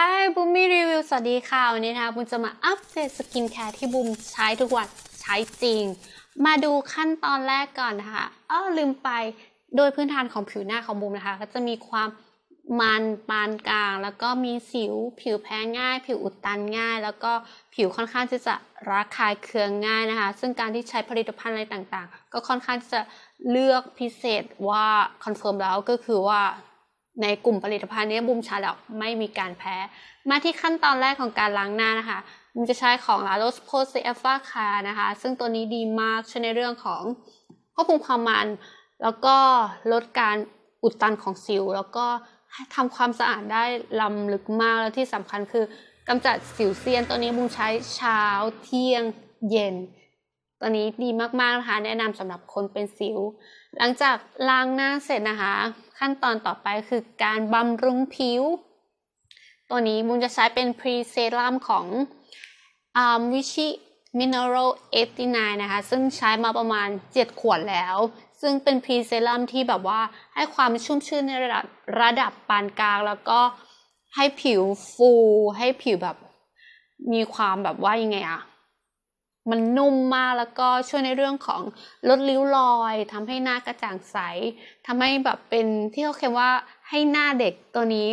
Hi บูมมี่รีวิวสวัสดีค่ะ วันนี้นะคะบูมจะมาอัปเดตสกินแคร์ที่บูมใช้ทุกวันใช้จริง มาดูขั้นตอนแรกก่อนนะคะอ้อลืมไปโดยพื้นฐานของผิวหน้าของบูมนะคะ ก็จะมีความมันปานกลาง แล้วก็มีสิวผิวแพ้ง่าย ผิวอุดตันง่าย แล้วก็ผิวค่อนข้างที่จะรักคายเคืองง่ายนะคะ ซึ่งการที่ใช้ผลิตภัณฑ์อะไรต่างๆ ก็ค่อนข้างที่จะเลือกพิเศษว่าคอนเฟิร์มแล้วก็คือว่าในกลุ่มผลิตภัณฑ์นี้บุมชาดอกไม่มีการแพ้ มาที่ขั้นตอนแรกของการล้างหน้านะคะมุมจะใช้ของ l a โ o s p o s e a l p h a c a นะคะ ซึ่งตัวนี้ดีมากช่วยในเรื่องของควบคุมความมัน แล้วก็ลดการอุดตันของสิว แล้วก็ทำความสะอาดได้ล้ำลึกมากแล้วที่สำคัญคือกำจัดสิวเซียนตัวนี้ บุงใช้เช้าเที่ยงเย็นตัวนี้ดีมากๆนะคะ แนะนำสำหรับคนเป็นสิว หลังจากล้างหน้าเสร็จนะคะขั้นตอนต่อไปคือการบำรุงผิว ตัวนี้บุญจะใช้เป็นพรีเซรั่มของวิชิมินเนอรเอตินะคะ ซึ่งใช้มาประมาณ 7 ขวดแล้ว ซึ่งเป็นพรีเซรั่มที่แบบว่าให้ความชุ่มชื่นในระดับระดับปานกลาง แล้วก็ให้ผิวฟู ให้ผิวแบบมีความแบบว่ายังไงอะมันนุ่มมากแล้วก็ช่วยในเรื่องของลดริ้วรอย ทำให้หน้ากระจ่างใส ทำให้แบบเป็นที่เขาเขียนว่าให้หน้าเด็กตัวนี้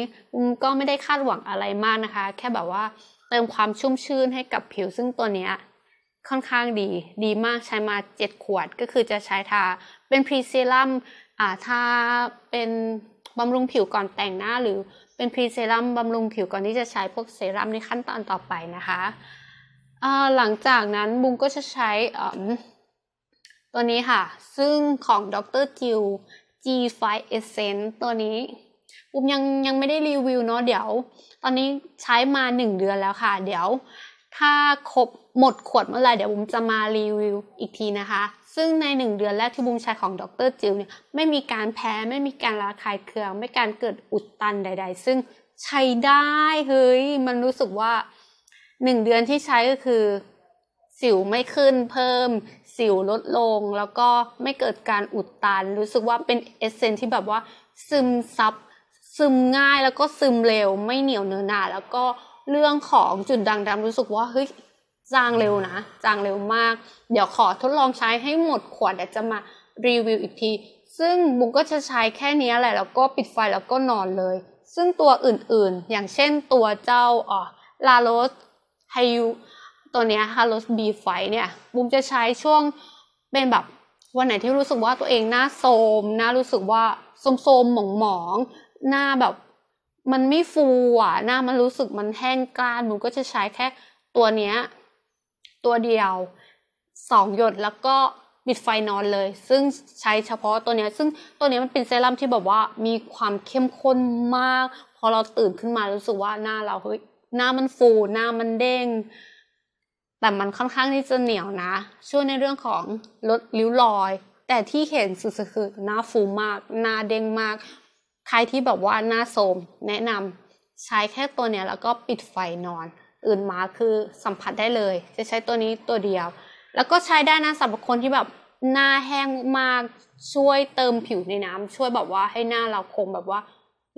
ก็ไม่ได้คาดหวังอะไรมากนะคะ แค่แบบว่าเติมความชุ่มชื่นให้กับผิวซึ่งตัวเนี้ย ค่อนข้างดี ดีมากใช้มา 7 ขวดก็คือจะใช้ทาเป็นพรีเซรั่มอ่าทาเป็นบำรุงผิวก่อนแต่งหน้า หรือเป็นพรีเซรั่มบำรุงผิวก่อนที่จะใช้พวกเซรั่มในขั้นตอนต่อไปนะคะหลังจากนั้นบุงก็จะใช้ ตัวนี้ค่ะ ซึ่งของดรจิว G5 Essence ตัวนี้ บุมยังยังไม่ได้รีวิวเนาะเดี๋ยว ตอนนี้ใช้มา 1 เดือนแล้วค่ะ เดี๋ยว ถ้าครบหมดขวดเมื่อไหร่เดี๋ยวบุมจะมารีวิวอีกทีนะคะ ซึ่งใน 1 เดือนแรกที่บุมใช้ของดรจิวเนี่ยไม่มีการแพ้ไม่มีการระคายเคือง ไม่การเกิดอุดตันใด ๆ ซึ่งใช้ได้เฮ้ยมันรู้สึกว่าหนึ่งเดือนที่ใช้ก็คือสิวไม่ขึ้นเพิ่มสิวลดลงแล้วก็ไม่เกิดการอุดตันรู้สึกว่าเป็นเอเซนที่แบบว่าซึมซับซึมง่ายแล้วก็ซึมเร็วไม่เหนียวเนื้อหนาแล้วก็เรื่องของจุดด่างดำรู้สึกว่าเฮ้ยจางเร็วนะจางเร็วมาก เดี๋ยวขอทดลองใช้ให้หมดขวดเดี๋ยวจะมารีวิวอีกที ซึ่งบุกก็จะใช้แค่นี้แหละแล้วก็ปิดไฟแล้วก็นอนเลย ซึ่งตัวอื่นๆ อย่างเช่นตัวเจ้าอ๋อลาโรสไฮยูตัวเนี้ยค่ะลสบีไฟเนี่ยบุมจะใช้ช่วง เป็นแบบ วันไหนที่รู้สึกว่าตัวเองหน้าโทมหน้ารู้สึกว่าโทมๆหมองหมองหน้าแบบมันไม่ฟูอ่ะหน้ามันรู้สึกมันแห้งกร้านบุมก็จะใช้แค่ ตัวเนี้ยตัวเดียวสองหยดแล้วก็ปิดไฟนอนเลย ซึ่งใช้เฉพาะตัวเนี้ยซึ่งตัวเนี้ยมันเป็นเซรั่มที่แบบว่ามีความเข้มข้นมาก พอเราตื่นขึ้นมารู้สึกว่าหน้าเราเฮ้ยหน้ามันฟูหน้ามันเด้งแต่มันค่อนข้างที่จะเหนียวนะ ช่วยในเรื่องของลดริ้วรอย แต่ที่เห็นสุดๆคือหน้าฟูมากหน้าเด้งมาก ใครที่แบบว่าหน้าโสมแนะนำใช้แค่ตัวเนี้ยแล้วก็ปิดไฟนอน อื่นมาคือสัมผัสได้เลย จะใช้ตัวนี้ตัวเดียว แล้วก็ใช้ได้นะสำหรับคนที่แบบหน้าแห้งมาก ช่วยเติมผิวในน้ำ ช่วยแบบว่าให้หน้าเราคงแบบว่า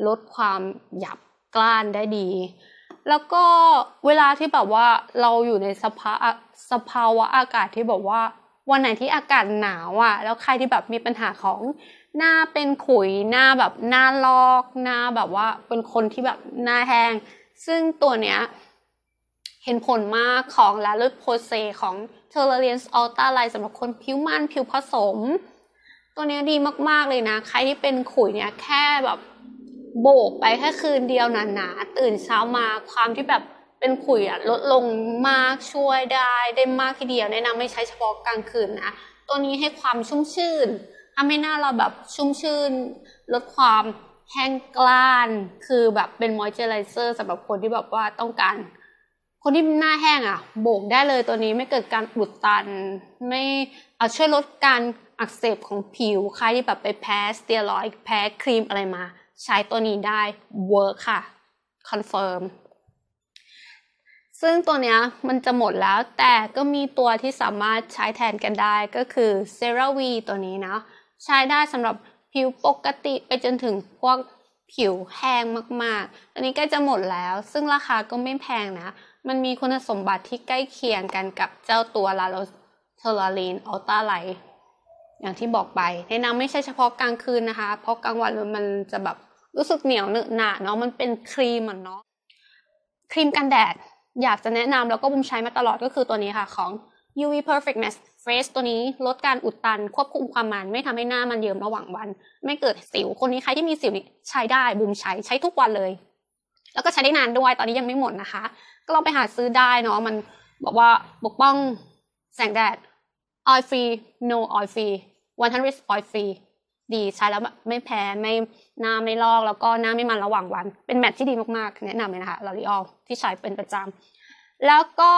ลดความหยับกล้านได้ดีแล้วก็เวลาที่แบบว่าเราอยู่ในสภาสภาวะอากาศที่แบบว่า วันไหนที่อากาศหนาวอะ่ะแล้วใครที่แบบมีปัญหาของหน้าเป็นขุยหน้าแบบหน้าลอก หน้าแบบว่าเป็นคนที่แบบหน้าแห้ง ซึ่งตัวเนี้ยเห็นผลมากของลาลุดโพเซของเทอร์เรียนส์อัลตาไลสำหรับคนผิวมันผิวผสม ตัวนี้ดีมาก ๆ เลยนะ ใครที่เป็นขุยเนี่ยแค่แบบโบกไปแค่คืนเดียวหนาๆตื่นเช้ามาความที่แบบเป็นขุยอะลดลงมากช่วยได้ได้มากทีเดียวแนะนำไม่ใช้เฉพาะกลางคืนนะตัวนี้ให้ความชุ่มชื่นทำให้หน้าเราแบบชุ่มชื่นลดความแห้งกล้านคือแบบเป็นมอยเจอไรเซอร์สำหรับคนที่แบบว่าต้องการ คนที่หน้าแห้งอ่ะโบกได้เลยตัวนี้ไม่เกิดการอุดตัน ไม่เอาช่วยลดการอักเสบของผิวใครที่แบบไปแพ้สเตียรอยด์แพ้ครีมอะไรมาใช้ตัวนี้ได้ work ค่ะ confirm ซึ่งตัวเนี้ยมันจะหมดแล้วแต่ก็มีตัวที่สามารถใช้แทนกันได้ก็คือ cerave ตัวนี้นะใช้ได้สำหรับผิวปกติไปจนถึงพวกผิวแห้งมากๆ อันนี้ก็จะหมดแล้ว ซึ่งราคาก็ไม่แพงนะ มันมีคุณสมบัติที่ใกล้เคียงกันกับเจ้าตัวลาโลเทลาลีนอัลตาไลอย่างที่บอกไป แนะนำไม่ใช่เฉพาะกลางคืนนะคะเพราะกลางวันมันจะแบบรู้สึกเหนียวเนอหนาเนาะมันเป็นครีมเหมือนเนาะครีมกันแดด อยากจะแนะนำแล้วก็บุมใช้มาตลอดก็คือตัวนี้ค่ะของ UV Perfectness f a c e ตัวนี้ลดการอุดตันควบคุมความมัน ไม่ทำให้หน้ามันเยิ้มระหว่างวัน ไม่เกิดสิวคนนี้ใครที่มีสิวนี่ใช้ได้ บุมใช้ใช้ทุกวันเลย แล้วก็ใช้ได้นานด้วยตอนนี้ยังไม่หมดนะคะ ก็ลองไปหาซื้อได้เนาะมันบอกว่าปกป้องแสงแดด oil free no oil free 100 oil free ดี ใช้แล้วไม่แพ้ไม่หน้าไม่ลอกแล้วก็หน้าไม่มันระหว่างวัน เป็นแมทที่ดีมาก ๆ แนะนำเลยนะคะลอรีออลที่ใช้เป็นประจำแล้วก็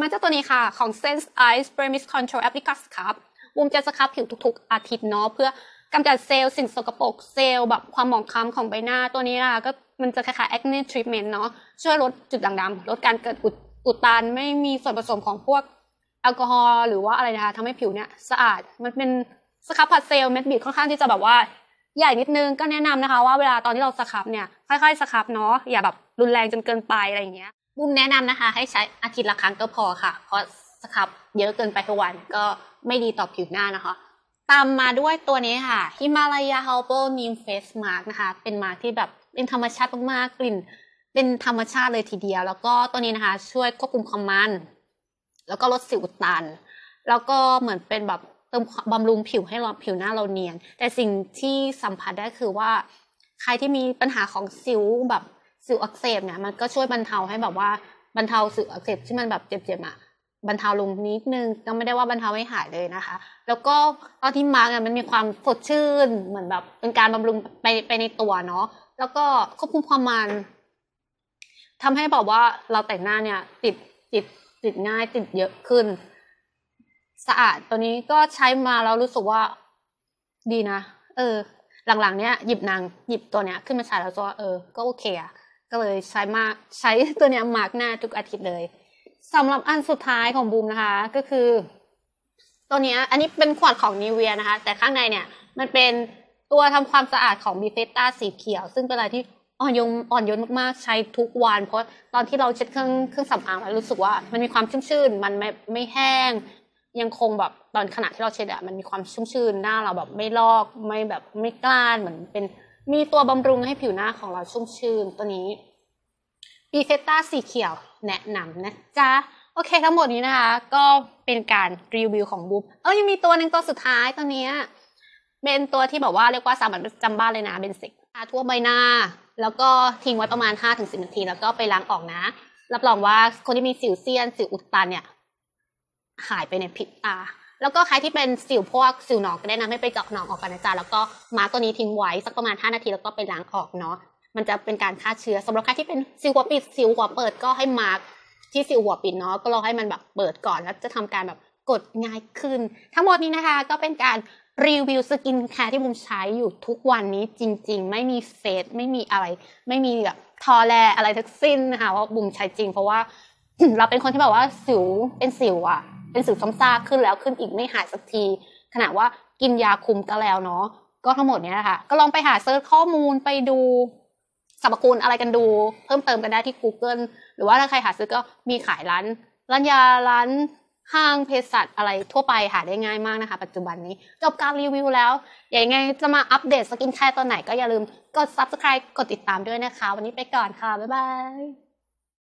มาเจ้าตัวนี้ค่ะของ Sense Eyes Premise Control Applica s c ครับูมจะสครับผิวทุก ๆ อาทิตย์เนาะ เพื่อกำจัดเซลล์สิ่งสกปรกเซลล์แบบความหมองคล้ำของใบหน้าตัวนี้ล่ะก็มันจะคล้ายๆ acne treatment เนาะช่วยลดจุดด่างดำลดการเกิดอุดอุดตันไม่มีส่วนผสมของพวกแอลกอฮอล์หรือว่าอะไรนะคะทำให้ผิวเนี่ยสะอาดมันเป็นสครับผัดเซลล์เม็ดบิดค่อนข้างที่จะแบบว่า ใหญ่นิดนึงก็แนะนำนะคะว่าเวลาตอนที่เราสครับเนี่ย ค่อยๆสครับเนาะอย่าแบบ รุนแรงจนเกินไปอะไรอย่างเงี้ยบุ้มแนะนำนะคะให้ใช้อาทิตย์ละครั้งก็พอค่ะ เพราะสครับเยอะเกินไปทุกวันก็ไม่ดีต่อผิวหน้านะคะ ตามมาด้วยตัวนี้ค่ะฮิมาลายาฮาวร์นิมเฟสมาร์กนะคะเป็นมาร์กที่แบบเป็นธรรมชาติมากๆกลิ่น เป็นธรรมชาติเลยทีเดียวแล้วก็ตัวนี้นะคะ ช่วยควบคุมความมันแล้วก็ลดสิวอุดตันแล้วก็เหมือนเป็นแบบติมบำรุงผิวให้เราผิวหน้าเราเนียน แต่สิ่งที่สัมผัสได้คือว่า ใครที่มีปัญหาของ สิวแบบ สิวอักเสบเนี่ย มันก็ช่วยบรรเทาให้แบบว่าบรรเทาสิวอักเสบที่มันแบบเจ็บๆอ่ะบรรเทาลงนิดนึงก็ไม่ได้ว่าบรรเทาไม่หายเลยนะคะ แล้วก็ตอนที่มาเนี่ยมันมีความสดชื่นเหมือนแบบ เป็นการบำรุงไปไปในตัวเนาะแล้วก็ควบคุมความมัน ทำให้บอกว่าเราแต่งหน้าเนี่ย ติดติดติดง่ายติดเยอะขึ้นสะอาดตัวนี้ก็ใช้มาแล้วรู้สึกว่าดีนะเออ หลังๆเนี้ย หยิบนางหยิบตัวเนี้ย ขึ้นมาใช้แล้วก็เออ ก็โอเคอะก็เลยใช้มากใช้ตัวเนี้ยมาร์กหน้าทุกอาทิตย์เลยสำหรับอันสุดท้ายของบูมนะคะ ก็คือ ตัวเนี้ยอันนี้เป็นขวดของนิเวียนะคะ แต่ข้างในเนี้ยมันเป็นตัวทำความสะอาดของบีเฟสต้าสีเขียว ซึ่งเป็นอะไรที่อ่อนโยนอ่อนโยนมากๆใช้ทุกวัน เพราะตอนที่เราเช็ดเครื่องเครื่องสำอางแล้วรู้สึกว่ามันมีความชุ่มชื่นมันไม่ไม่แห้งยังคงแบบตอนขณะที่เราเช็ดอะมันมีความชุ่มชื่นหน้าเราแบบไม่ลอกไม่แบบไม่กล้านเหมือนเป็นมีตัวบำรุงให้ผิวหน้าของเราชุ่มชื่นตัวนี้ปีเซต้าสีเขียวแนะนำนะจ๊ะโอเคทั้งหมดนี้นะคะก็เป็นการรีวิวของบุ๊บเออยังมีตัวหนึ่งตัวสุดท้ายตัวนี้เป็นตัวที่บอกว่าเรียกว่าสามัถจำบ้านเลยนะเบนซิกทาทั่วใบหน้า แล้วก็ทิ้งไว้ประมาณ5-10นาที แล้วก็ไปล้างออกนะรับรองว่าคนที่มีสิวเซียน สิวอุดตันเนี่ยหายไปในพิษตา แล้วก็ใครที่เป็นสิวพวก สิวหนองก็แนะนำให้ไปเจาะหนองออกกันนะจ๊ะแล้วก็มาร์กตัวนี้ทิ้งไว้ สักประมาณ 5 นาที แล้วก็ไปล้างออกเนาะ มันจะเป็นการฆ่าเชื้อสำหรับใครที่เป็นสิวหัวปิดสิวหัวเปิดก็ให้มาร์กที่สิวหัวปิดเนาะ ก็รอให้มันแบบเปิดก่อน แล้วจะทำการแบบกดง่ายขึ้น ทั้งหมดนี้นะคะ ก็เป็นการรีวิวสกินแคร์ที่บุมใช้อยู่ทุกวันนี้จริง ๆ ไม่มีเฟซไม่มีอะไร ไม่มีแบบทอแลอะไรทั้งสิ้นนะคะว่าบุมใช้จริงเพราะว่าเราเป็นคนที่แบบว่าสิวเป็นสิวอะเป็นสิวซ้ำซากขึ้นแล้วขึ้นอีกไม่หายสักที ขณะว่ากินยาคุมก็แล้วเนาะก็ทั้งหมดเนี้ยค่ะ ก็ลองไปหาเซิร์ชข้อมูลไปดูสรรพคุณอะไรกันดู เพิ่มเติมกันได้ที่ Google หรือว่าถ้าใครหาซื้อก็มีขายร้านร้านยาร้าน ห้างเภสัชอะไรทั่วไปหาได้ง่ายมากนะคะปัจจุบันนี้ จบการรีวิวแล้ว อย่างไงจะมาอัปเดตสกินแคร์ตอนไหนก็อย่าลืมกด subscribe กดติดตามด้วยนะคะ วันนี้ไปก่อนค่ะบ๊ายบาย